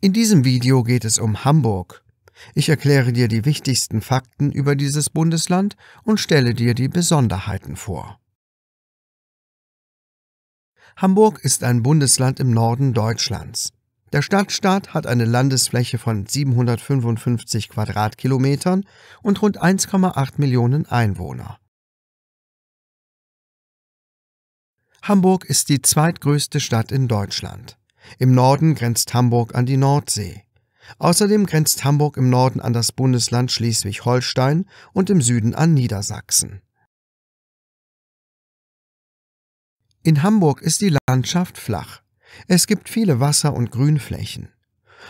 In diesem Video geht es um Hamburg. Ich erkläre dir die wichtigsten Fakten über dieses Bundesland und stelle dir die Besonderheiten vor. Hamburg ist ein Bundesland im Norden Deutschlands. Der Stadtstaat hat eine Landesfläche von 755 Quadratkilometern und rund 1,8 Millionen Einwohner. Hamburg ist die zweitgrößte Stadt in Deutschland. Im Norden grenzt Hamburg an die Nordsee. Außerdem grenzt Hamburg im Norden an das Bundesland Schleswig-Holstein und im Süden an Niedersachsen. In Hamburg ist die Landschaft flach. Es gibt viele Wasser- und Grünflächen.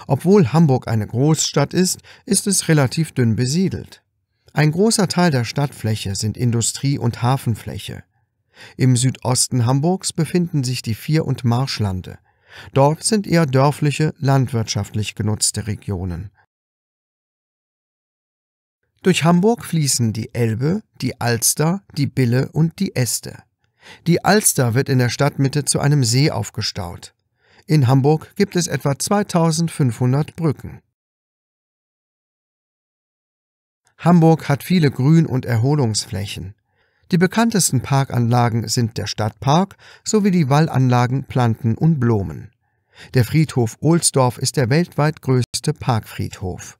Obwohl Hamburg eine Großstadt ist, ist es relativ dünn besiedelt. Ein großer Teil der Stadtfläche sind Industrie- und Hafenfläche. Im Südosten Hamburgs befinden sich die Vier- und Marschlande, Dort sind eher dörfliche, landwirtschaftlich genutzte Regionen. Durch Hamburg fließen die Elbe, die Alster, die Bille und die Este. Die Alster wird in der Stadtmitte zu einem See aufgestaut. In Hamburg gibt es etwa 2500 Brücken. Hamburg hat viele Grün- und Erholungsflächen. Die bekanntesten Parkanlagen sind der Stadtpark sowie die Wallanlagen Planten und Blumen. Der Friedhof Ohlsdorf ist der weltweit größte Parkfriedhof.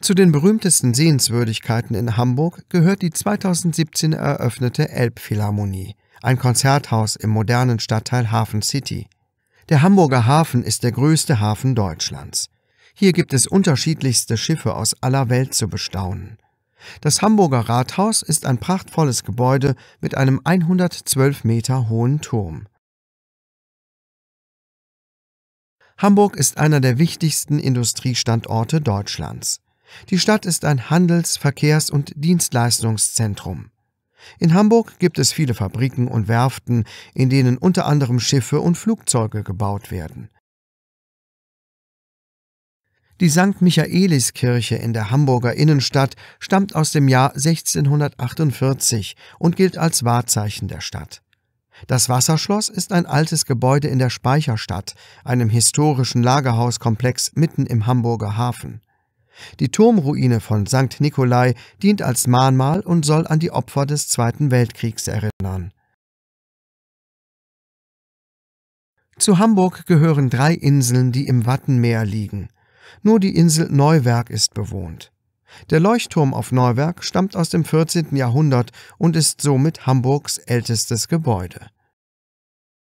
Zu den berühmtesten Sehenswürdigkeiten in Hamburg gehört die 2017 eröffnete Elbphilharmonie, ein Konzerthaus im modernen Stadtteil Hafen City. Der Hamburger Hafen ist der größte Hafen Deutschlands. Hier gibt es unterschiedlichste Schiffe aus aller Welt zu bestaunen. Das Hamburger Rathaus ist ein prachtvolles Gebäude mit einem 112 Meter hohen Turm. Hamburg ist einer der wichtigsten Industriestandorte Deutschlands. Die Stadt ist ein Handels-, Verkehrs- und Dienstleistungszentrum. In Hamburg gibt es viele Fabriken und Werften, in denen unter anderem Schiffe und Flugzeuge gebaut werden. Die St. Michaeliskirche in der Hamburger Innenstadt stammt aus dem Jahr 1648 und gilt als Wahrzeichen der Stadt. Das Wasserschloss ist ein altes Gebäude in der Speicherstadt, einem historischen Lagerhauskomplex mitten im Hamburger Hafen. Die Turmruine von St. Nikolai dient als Mahnmal und soll an die Opfer des Zweiten Weltkriegs erinnern. Zu Hamburg gehören drei Inseln, die im Wattenmeer liegen. Nur die Insel Neuwerk ist bewohnt. Der Leuchtturm auf Neuwerk stammt aus dem 14. Jahrhundert und ist somit Hamburgs ältestes Gebäude.